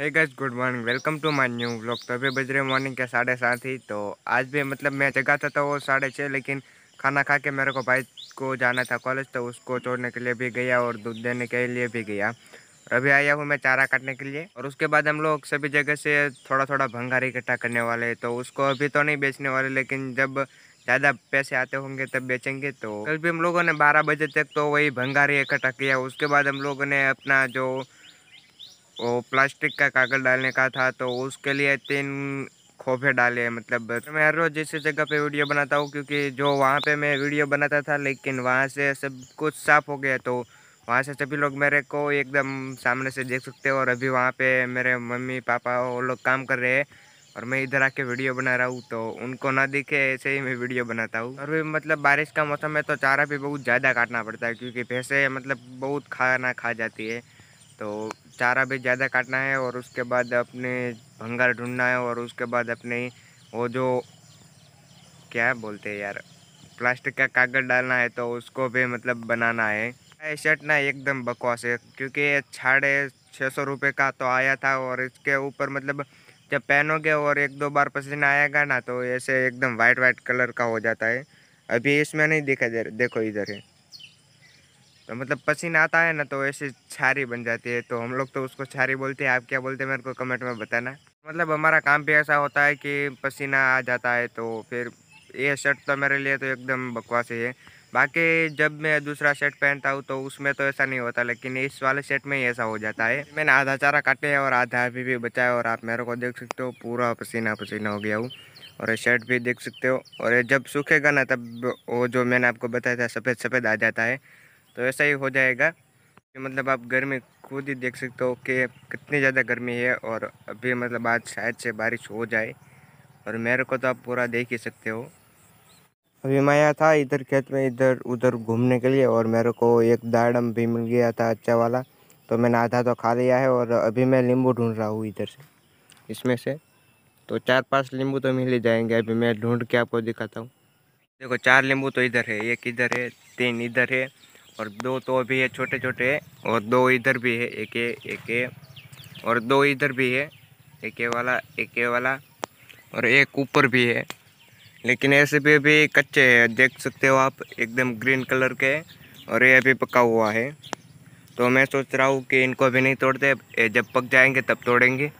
है गज good morning welcome to my new blog तो अभी बज रहे मॉर्निंग के साढ़े सात ही तो आज भी मतलब मैं जगा था तो वो साढ़े छः लेकिन खाना खा के मेरे को भाई को जाना था कॉलेज तो उसको छोड़ने के लिए भी गया और दूध देने के लिए भी गया और अभी आया हूँ मैं चारा काटने के लिए और उसके बाद हम लोग सभी जगह से थोड़ा थोड़ा भंगार इकट्ठा करने वाले तो उसको अभी तो नहीं बेचने वाले लेकिन जब ज़्यादा पैसे आते होंगे तब बेचेंगे तो कल भी हम लोगों ने बारह बजे तक तो वही भंगारी इकट्ठा किया उसके बाद हम लोगों ने अपना जो वो प्लास्टिक का कागज़ डालने का था तो उसके लिए तीन खोफे डाले मतलब तो मैं हर रोज़ जैसे जगह पे वीडियो बनाता हूँ क्योंकि जो वहाँ पे मैं वीडियो बनाता था लेकिन वहाँ से सब कुछ साफ हो गया तो वहाँ से सभी लोग मेरे को एकदम सामने से देख सकते हो और अभी वहाँ पे मेरे मम्मी पापा वो लोग काम कर रहे हैं और मैं इधर आके वीडियो बना रहा हूँ तो उनको ना दिखे ऐसे ही मैं वीडियो बनाता हूँ और भी मतलब बारिश का मौसम है तो चारा भी बहुत ज़्यादा काटना पड़ता है क्योंकि भैंसे मतलब बहुत खाना खा जाती है तो चारा भी ज़्यादा काटना है और उसके बाद अपने भंगार ढूंढना है और उसके बाद अपने वो जो क्या बोलते हैं यार प्लास्टिक का कागज़ डालना है तो उसको भी मतलब बनाना है ये शर्ट ना एकदम बकवास है क्योंकि ये छाड़े छः सौ रुपये का तो आया था और इसके ऊपर मतलब जब पहनोगे और एक दो बार पसीना आएगा ना तो ऐसे एकदम वाइट वाइट कलर का हो जाता है अभी इसमें नहीं दिखा दे देखो इधर है तो मतलब पसीना आता है ना तो ऐसे छारी बन जाती है तो हम लोग तो उसको छारी बोलते हैं आप क्या बोलते हैं मेरे को कमेंट में बताना मतलब हमारा काम भी ऐसा होता है कि पसीना आ जाता है तो फिर ये शर्ट तो मेरे लिए तो एकदम बकवास ही है बाकी जब मैं दूसरा शर्ट पहनता हूँ तो उसमें तो ऐसा नहीं होता लेकिन इस वाले शर्ट में ही ऐसा हो जाता है मैंने आधा चारा काटे है और आधा अभी भी बचा है और आप मेरे को देख सकते हो पूरा पसीना पसीना हो गया हूँ और ये शर्ट भी देख सकते हो और ये जब सूखेगा ना तब वो जो मैंने आपको बताया था सफ़ेद सफ़ेद आ जाता है तो ऐसा ही हो जाएगा कि मतलब आप गर्मी खुद ही देख सकते हो कि कितनी ज़्यादा गर्मी है और अभी मतलब आज शायद से बारिश हो जाए और मेरे को तो आप पूरा देख ही सकते हो अभी मैं आया था इधर खेत में इधर उधर घूमने के लिए और मेरे को एक दाड़म भी मिल गया था अच्छा वाला तो मैंने आधा तो खा लिया है और अभी मैं नींबू ढूंढ रहा हूँ इधर से इसमें से तो चार पाँच नींबू तो मिल ही जाएंगे अभी मैं ढूंढ के आपको दिखाता हूँ देखो चार नींबू तो इधर है एक इधर है तीन इधर है और दो तो अभी है छोटे छोटे और दो इधर भी है एक ए एक ए और दो इधर भी है एक ए वाला एक ए वाला और एक ऊपर भी है लेकिन ऐसे भी अभी कच्चे हैं देख सकते हो आप एकदम ग्रीन कलर के और ये अभी पका हुआ है तो मैं सोच रहा हूँ कि इनको अभी नहीं तोड़ते जब पक जाएंगे तब तोड़ेंगे